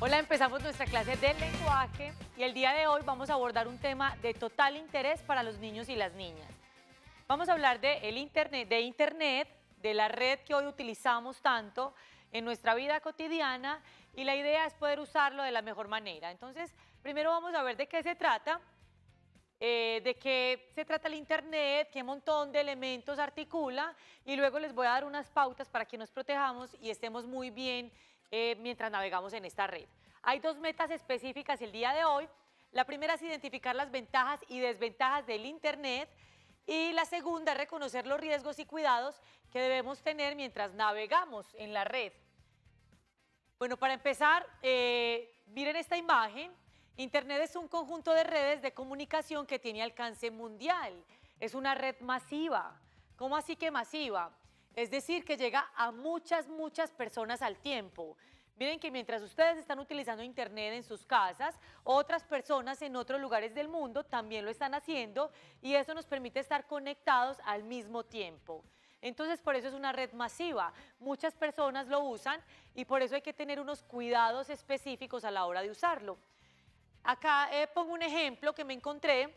Hola, empezamos nuestra clase de lenguaje y el día de hoy vamos a abordar un tema de total interés para los niños y las niñas. Vamos a hablar de, el internet, de internet, de la red que hoy utilizamos tanto en nuestra vida cotidiana y la idea es poder usarlo de la mejor manera. Entonces, primero vamos a ver de qué se trata, eh, de qué se trata el internet, qué montón de elementos articula y luego les voy a dar unas pautas para que nos protejamos y estemos muy bien eh, mientras navegamos en esta red. Hay dos metas específicas el día de hoy. La primera es identificar las ventajas y desventajas del Internet y la segunda es reconocer los riesgos y cuidados que debemos tener mientras navegamos en la red. Bueno, para empezar, eh, miren esta imagen. Internet es un conjunto de redes de comunicación que tiene alcance mundial. Es una red masiva. ¿Cómo así que masiva? Es decir, que llega a muchas, muchas personas al tiempo. Miren que mientras ustedes están utilizando Internet en sus casas, otras personas en otros lugares del mundo también lo están haciendo y eso nos permite estar conectados al mismo tiempo. Entonces, por eso es una red masiva. Muchas personas lo usan y por eso hay que tener unos cuidados específicos a la hora de usarlo. Acá eh, pongo un ejemplo que me encontré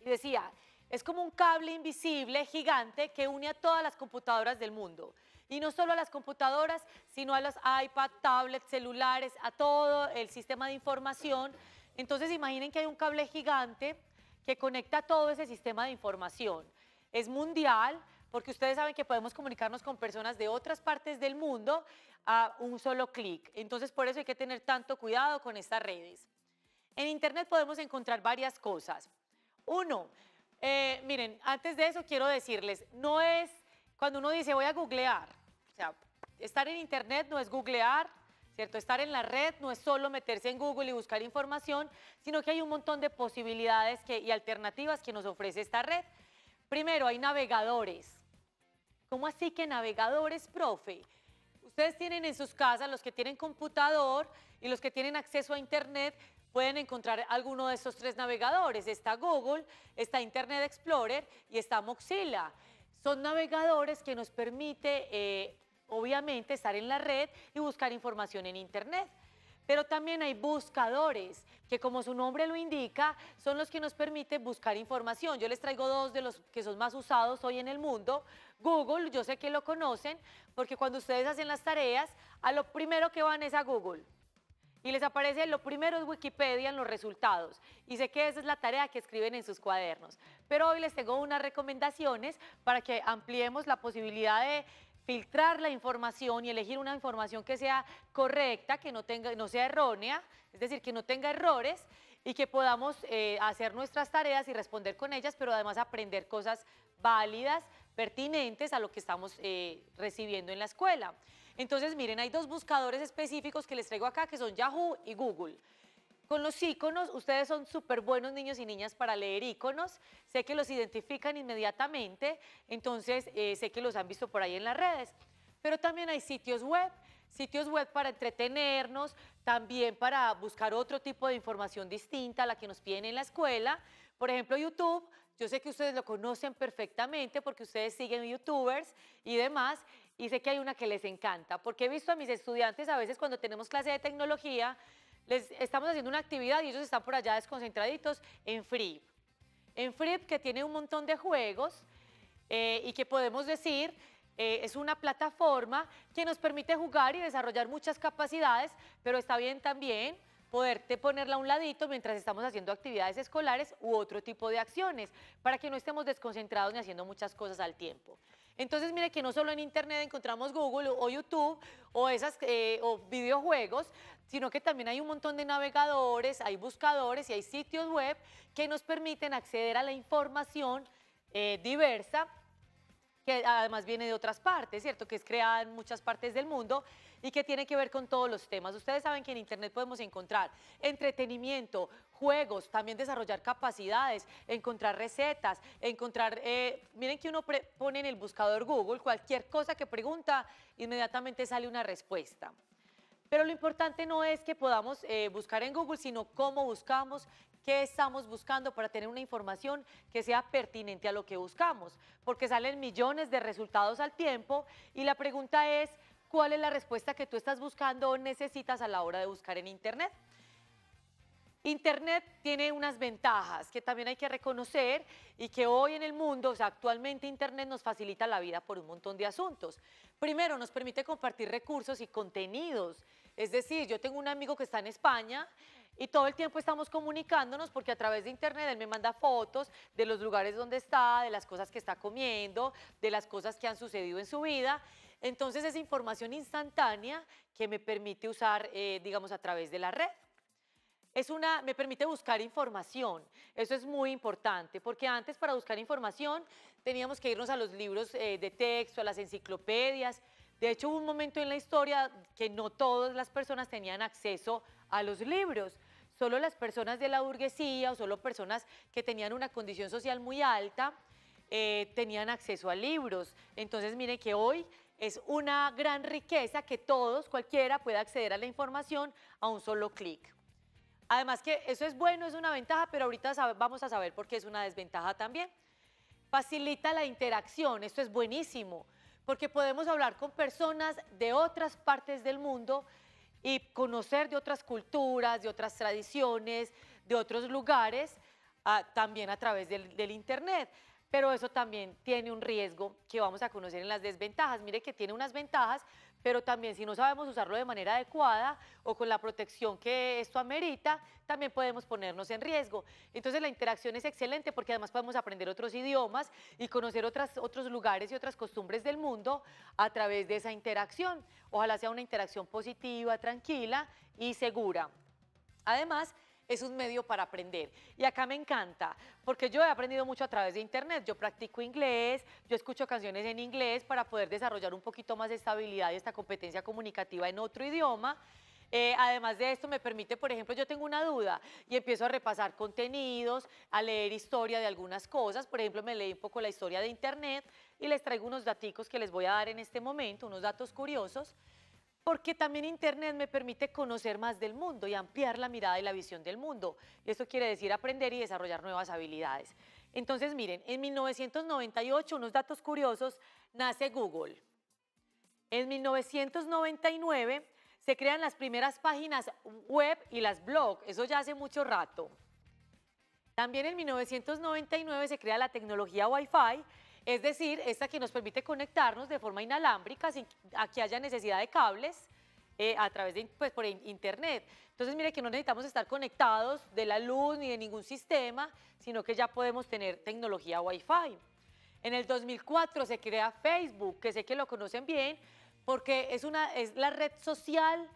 y decía, es como un cable invisible gigante que une a todas las computadoras del mundo. Y no solo a las computadoras, sino a los iPad, tablets, celulares, a todo el sistema de información. Entonces imaginen que hay un cable gigante que conecta todo ese sistema de información. Es mundial, porque ustedes saben que podemos comunicarnos con personas de otras partes del mundo a un solo clic. Entonces, por eso hay que tener tanto cuidado con estas redes. En Internet podemos encontrar varias cosas. Uno, eh, miren, antes de eso quiero decirles, no es cuando uno dice voy a googlear, o sea, estar en internet no es googlear, ¿Cierto? Estar en la red no es solo meterse en Google y buscar información, sino que hay un montón de posibilidades y alternativas que nos ofrece esta red. Primero, hay navegadores. ¿Cómo así que navegadores, profe? Ustedes tienen en sus casas, los que tienen computador y los que tienen acceso a Internet, pueden encontrar alguno de esos tres navegadores. Está Google, está Internet Explorer y está Mozilla. Son navegadores que nos permite, eh, obviamente, estar en la red y buscar información en Internet pero también hay buscadores, que como su nombre lo indica, son los que nos permiten buscar información. Yo les traigo dos de los que son más usados hoy en el mundo. Google, yo sé que lo conocen, porque cuando ustedes hacen las tareas, a lo primero que van es a Google y les aparece lo primero es Wikipedia en los resultados. Y sé que esa es la tarea que escriben en sus cuadernos. Pero hoy les tengo unas recomendaciones para que ampliemos la posibilidad de filtrar la información y elegir una información que sea correcta, que no, tenga, no sea errónea, es decir, que no tenga errores y que podamos eh, hacer nuestras tareas y responder con ellas, pero además aprender cosas válidas, pertinentes a lo que estamos eh, recibiendo en la escuela. Entonces, miren, hay dos buscadores específicos que les traigo acá, que son Yahoo y Google. Con los iconos, ustedes son súper buenos niños y niñas para leer iconos. Sé que los identifican inmediatamente, entonces eh, sé que los han visto por ahí en las redes. Pero también hay sitios web, sitios web para entretenernos, también para buscar otro tipo de información distinta a la que nos piden en la escuela. Por ejemplo, YouTube, yo sé que ustedes lo conocen perfectamente porque ustedes siguen youtubers y demás, y sé que hay una que les encanta, porque he visto a mis estudiantes a veces cuando tenemos clase de tecnología, les estamos haciendo una actividad y ellos están por allá desconcentraditos en Free. En Free que tiene un montón de juegos eh, y que podemos decir eh, es una plataforma que nos permite jugar y desarrollar muchas capacidades, pero está bien también poderte ponerla a un ladito mientras estamos haciendo actividades escolares u otro tipo de acciones, para que no estemos desconcentrados ni haciendo muchas cosas al tiempo. Entonces, mire que no solo en Internet encontramos Google o YouTube o, esas, eh, o videojuegos, sino que también hay un montón de navegadores, hay buscadores y hay sitios web que nos permiten acceder a la información eh, diversa que además viene de otras partes, ¿cierto? Que es creada en muchas partes del mundo y que tiene que ver con todos los temas. Ustedes saben que en Internet podemos encontrar entretenimiento, juegos, también desarrollar capacidades, encontrar recetas, encontrar... Eh, miren que uno pone en el buscador Google cualquier cosa que pregunta, inmediatamente sale una respuesta. Pero lo importante no es que podamos eh, buscar en Google, sino cómo buscamos, qué estamos buscando para tener una información que sea pertinente a lo que buscamos, porque salen millones de resultados al tiempo y la pregunta es, ¿cuál es la respuesta que tú estás buscando o necesitas a la hora de buscar en Internet? Internet tiene unas ventajas que también hay que reconocer y que hoy en el mundo, o sea, actualmente Internet nos facilita la vida por un montón de asuntos. Primero, nos permite compartir recursos y contenidos. Es decir, yo tengo un amigo que está en España y todo el tiempo estamos comunicándonos porque a través de internet él me manda fotos de los lugares donde está, de las cosas que está comiendo, de las cosas que han sucedido en su vida. Entonces es información instantánea que me permite usar, eh, digamos, a través de la red. Es una, me permite buscar información. Eso es muy importante, porque antes para buscar información teníamos que irnos a los libros eh, de texto, a las enciclopedias. De hecho, hubo un momento en la historia que no todas las personas tenían acceso a los libros solo las personas de la burguesía o solo personas que tenían una condición social muy alta eh, tenían acceso a libros. Entonces, mire que hoy es una gran riqueza que todos, cualquiera, pueda acceder a la información a un solo clic. Además que eso es bueno, es una ventaja, pero ahorita vamos a saber por qué es una desventaja también. Facilita la interacción, esto es buenísimo, porque podemos hablar con personas de otras partes del mundo y conocer de otras culturas, de otras tradiciones, de otros lugares, ah, también a través del, del, Internet. Pero eso también tiene un riesgo que vamos a conocer en las desventajas. Mire que tiene unas ventajas, pero también si no sabemos usarlo de manera adecuada o con la protección que esto amerita, también podemos ponernos en riesgo. Entonces la interacción es excelente porque además podemos aprender otros idiomas y conocer otros lugares y otras costumbres del mundo a través de esa interacción. Ojalá sea una interacción positiva, tranquila y segura. Además, es un medio para aprender. Y acá me encanta, porque yo he aprendido mucho a través de Internet. Yo practico inglés, yo escucho canciones en inglés para poder desarrollar un poquito más de estabilidad y esta competencia comunicativa en otro idioma. Eh, además de esto, me permite, por ejemplo, yo tengo una duda y empiezo a repasar contenidos, a leer historia de algunas cosas. Por ejemplo, me leí un poco la historia de Internet y les traigo unos daticos que les voy a dar en este momento, unos datos curiosos porque también Internet me permite conocer más del mundo y ampliar la mirada y la visión del mundo. Eso quiere decir aprender y desarrollar nuevas habilidades. Entonces, miren, en 1998, unos datos curiosos, nace Google. En 1999 se crean las primeras páginas web y las blogs, eso ya hace mucho rato. También en 1999 se crea la tecnología Wi-Fi es decir, esta que nos permite conectarnos de forma inalámbrica sin que haya necesidad de cables eh, a través de pues, por internet. Entonces, mire que no necesitamos estar conectados de la luz ni de ningún sistema, sino que ya podemos tener tecnología Wi-Fi. En el 2004 se crea Facebook, que sé que lo conocen bien, porque es, una, es la red social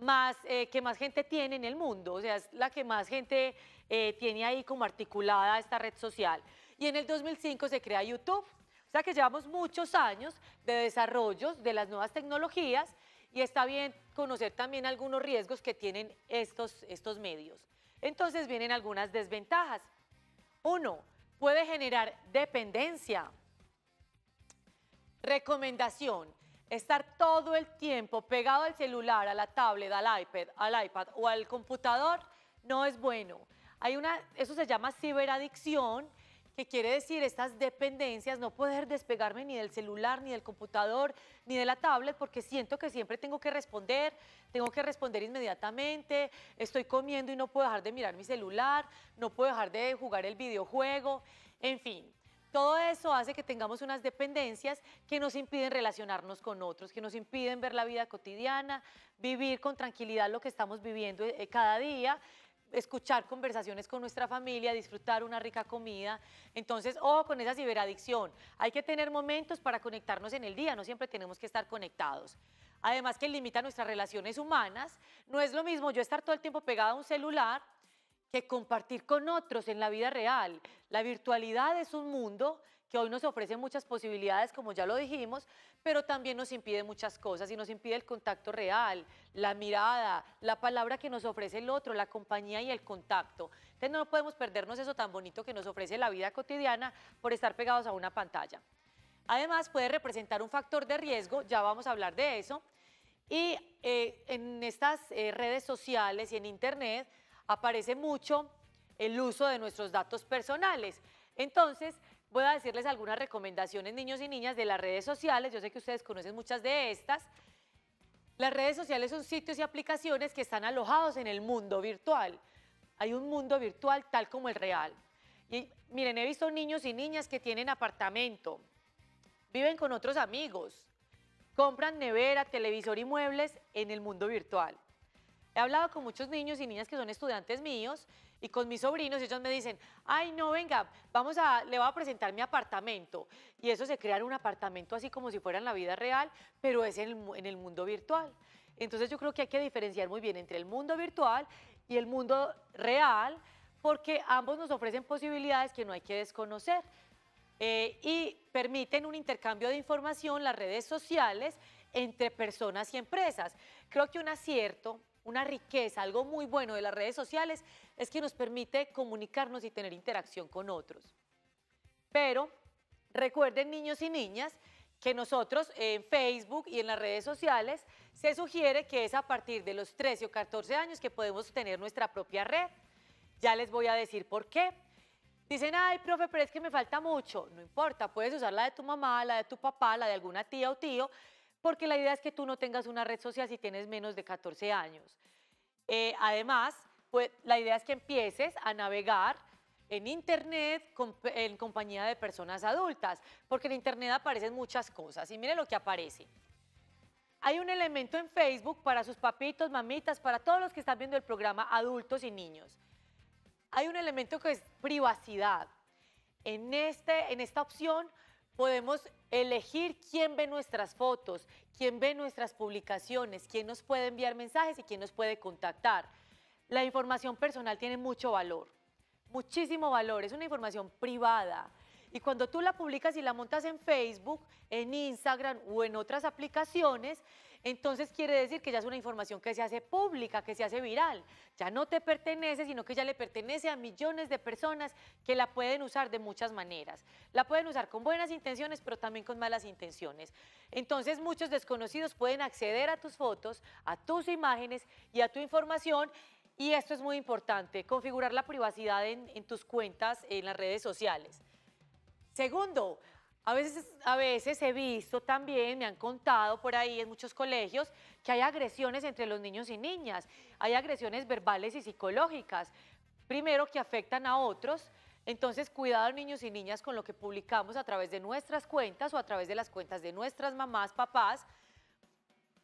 más, eh, que más gente tiene en el mundo, o sea, es la que más gente eh, tiene ahí como articulada esta red social y en el 2005 se crea YouTube. O sea que llevamos muchos años de desarrollos de las nuevas tecnologías y está bien conocer también algunos riesgos que tienen estos, estos medios. Entonces vienen algunas desventajas. Uno, puede generar dependencia. Recomendación, estar todo el tiempo pegado al celular, a la tablet, al iPad, al iPad o al computador no es bueno. Hay una, eso se llama ciberadicción que quiere decir estas dependencias, no poder despegarme ni del celular, ni del computador, ni de la tablet, porque siento que siempre tengo que responder, tengo que responder inmediatamente, estoy comiendo y no puedo dejar de mirar mi celular, no puedo dejar de jugar el videojuego, en fin. Todo eso hace que tengamos unas dependencias que nos impiden relacionarnos con otros, que nos impiden ver la vida cotidiana, vivir con tranquilidad lo que estamos viviendo eh, eh, cada día escuchar conversaciones con nuestra familia, disfrutar una rica comida. Entonces, ojo con esa ciberadicción. Hay que tener momentos para conectarnos en el día, no siempre tenemos que estar conectados. Además que limita nuestras relaciones humanas. No es lo mismo yo estar todo el tiempo pegada a un celular que compartir con otros en la vida real. La virtualidad es un mundo que hoy nos ofrece muchas posibilidades, como ya lo dijimos, pero también nos impide muchas cosas y nos impide el contacto real, la mirada, la palabra que nos ofrece el otro, la compañía y el contacto. Entonces no podemos perdernos eso tan bonito que nos ofrece la vida cotidiana por estar pegados a una pantalla. Además puede representar un factor de riesgo, ya vamos a hablar de eso, y eh, en estas eh, redes sociales y en internet aparece mucho el uso de nuestros datos personales. Entonces, voy a decirles algunas recomendaciones, niños y niñas, de las redes sociales. Yo sé que ustedes conocen muchas de estas. Las redes sociales son sitios y aplicaciones que están alojados en el mundo virtual. Hay un mundo virtual tal como el real. Y miren, he visto niños y niñas que tienen apartamento, viven con otros amigos, compran nevera, televisor y muebles en el mundo virtual. He hablado con muchos niños y niñas que son estudiantes míos y con mis sobrinos, ellos me dicen, ay, no, venga, vamos a, le voy a presentar mi apartamento. Y eso se crea en un apartamento así como si fuera en la vida real, pero es en el, mundo virtual. Entonces yo creo que hay que diferenciar muy bien entre el mundo virtual y el mundo real, porque ambos nos ofrecen posibilidades que no hay que desconocer. Eh, y permiten un intercambio de información las redes sociales entre personas y empresas. Creo que un acierto una riqueza, algo muy bueno de las redes sociales, es que nos permite comunicarnos y tener interacción con otros. Pero recuerden, niños y niñas, que nosotros en Facebook y en las redes sociales se sugiere que es a partir de los 13 o 14 años que podemos tener nuestra propia red. Ya les voy a decir por qué. Dicen, ay, profe, pero es que me falta mucho. No importa, puedes usar la de tu mamá, la de tu papá, la de alguna tía o tío, porque la idea es que tú no tengas una red social si tienes menos de 14 años. Eh, además, pues, la idea es que empieces a navegar en Internet en compañía de personas adultas, porque en Internet aparecen muchas cosas y mire lo que aparece. Hay un elemento en Facebook para sus papitos, mamitas, para todos los que están viendo el programa Adultos y Niños. Hay un elemento que es privacidad. En, este, en esta opción podemos elegir quién ve nuestras fotos, quién ve nuestras publicaciones, quién nos puede enviar mensajes y quién nos puede contactar. La información personal tiene mucho valor, muchísimo valor, es una información privada. Y cuando tú la publicas y la montas en Facebook, en Instagram o en otras aplicaciones, entonces quiere decir que ya es una información que se hace pública, que se hace viral. Ya no te pertenece, sino que ya le pertenece a millones de personas que la pueden usar de muchas maneras. La pueden usar con buenas intenciones, pero también con malas intenciones. Entonces muchos desconocidos pueden acceder a tus fotos, a tus imágenes y a tu información y esto es muy importante, configurar la privacidad en, tus cuentas, en las redes sociales. Segundo, a veces, a veces he visto también, me han contado por ahí en muchos colegios, que hay agresiones entre los niños y niñas. Hay agresiones verbales y psicológicas. Primero, que afectan a otros. Entonces, cuidado niños y niñas con lo que publicamos a través de nuestras cuentas o a través de las cuentas de nuestras mamás, papás.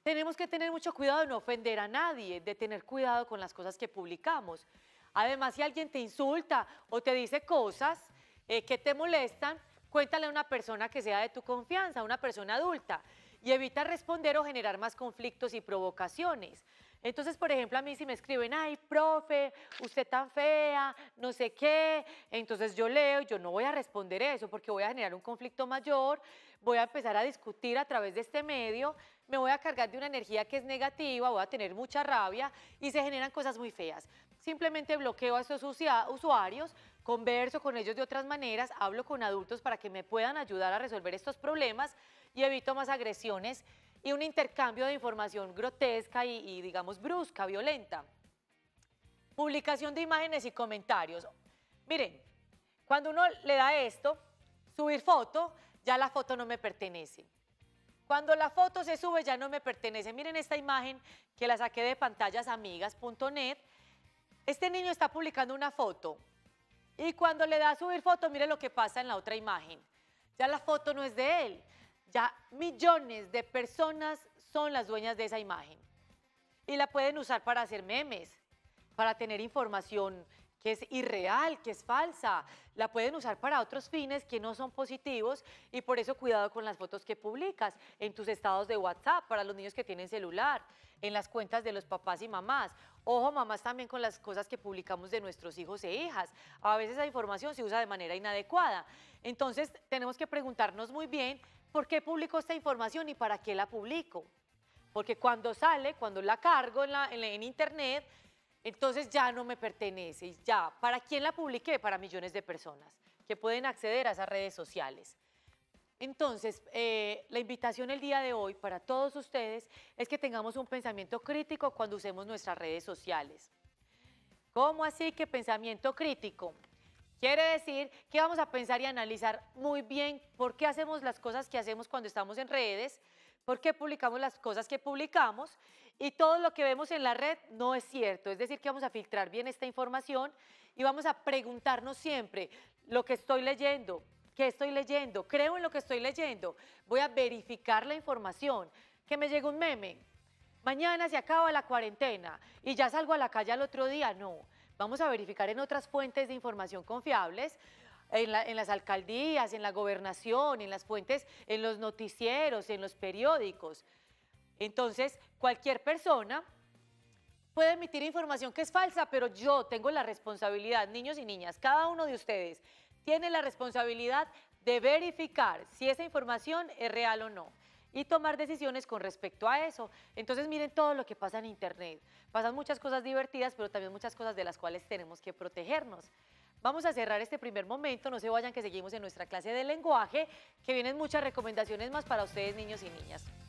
Tenemos que tener mucho cuidado de no ofender a nadie, de tener cuidado con las cosas que publicamos. Además, si alguien te insulta o te dice cosas eh, que te molestan, Cuéntale a una persona que sea de tu confianza, una persona adulta, y evita responder o generar más conflictos y provocaciones. Entonces, por ejemplo, a mí si me escriben, ay, profe, usted tan fea, no sé qué, entonces yo leo, yo no voy a responder eso porque voy a generar un conflicto mayor, voy a empezar a discutir a través de este medio me voy a cargar de una energía que es negativa, voy a tener mucha rabia y se generan cosas muy feas. Simplemente bloqueo a estos usuarios, converso con ellos de otras maneras, hablo con adultos para que me puedan ayudar a resolver estos problemas y evito más agresiones y un intercambio de información grotesca y, y digamos brusca, violenta. Publicación de imágenes y comentarios. Miren, cuando uno le da esto, subir foto, ya la foto no me pertenece. Cuando la foto se sube ya no me pertenece. Miren esta imagen que la saqué de pantallasamigas.net. Este niño está publicando una foto y cuando le da a subir foto, miren lo que pasa en la otra imagen. Ya la foto no es de él, ya millones de personas son las dueñas de esa imagen y la pueden usar para hacer memes, para tener información que es irreal, que es falsa. La pueden usar para otros fines que no son positivos y por eso cuidado con las fotos que publicas en tus estados de WhatsApp para los niños que tienen celular, en las cuentas de los papás y mamás. Ojo, mamás, también con las cosas que publicamos de nuestros hijos e hijas. A veces esa información se usa de manera inadecuada. Entonces, tenemos que preguntarnos muy bien por qué publico esta información y para qué la publico. Porque cuando sale, cuando la cargo en, en internet, entonces ya no me pertenece, ya. ¿Para quién la publiqué? Para millones de personas que pueden acceder a esas redes sociales. Entonces, eh, la invitación el día de hoy para todos ustedes es que tengamos un pensamiento crítico cuando usemos nuestras redes sociales. ¿Cómo así que pensamiento crítico? Quiere decir que vamos a pensar y analizar muy bien por qué hacemos las cosas que hacemos cuando estamos en redes, por qué publicamos las cosas que publicamos y todo lo que vemos en la red no es cierto. Es decir, que vamos a filtrar bien esta información y vamos a preguntarnos siempre lo que estoy leyendo, qué estoy leyendo, creo en lo que estoy leyendo, voy a verificar la información, que me llega un meme, mañana se acaba la cuarentena y ya salgo a la calle al otro día, no. Vamos a verificar en otras fuentes de información confiables, en, en, las alcaldías, en la gobernación, en las fuentes, en los noticieros, en los periódicos. Entonces, cualquier persona puede emitir información que es falsa, pero yo tengo la responsabilidad, niños y niñas, cada uno de ustedes tiene la responsabilidad de verificar si esa información es real o no y tomar decisiones con respecto a eso. Entonces miren todo lo que pasa en Internet. Pasan muchas cosas divertidas, pero también muchas cosas de las cuales tenemos que protegernos. Vamos a cerrar este primer momento, no se vayan que seguimos en nuestra clase de lenguaje, que vienen muchas recomendaciones más para ustedes niños y niñas.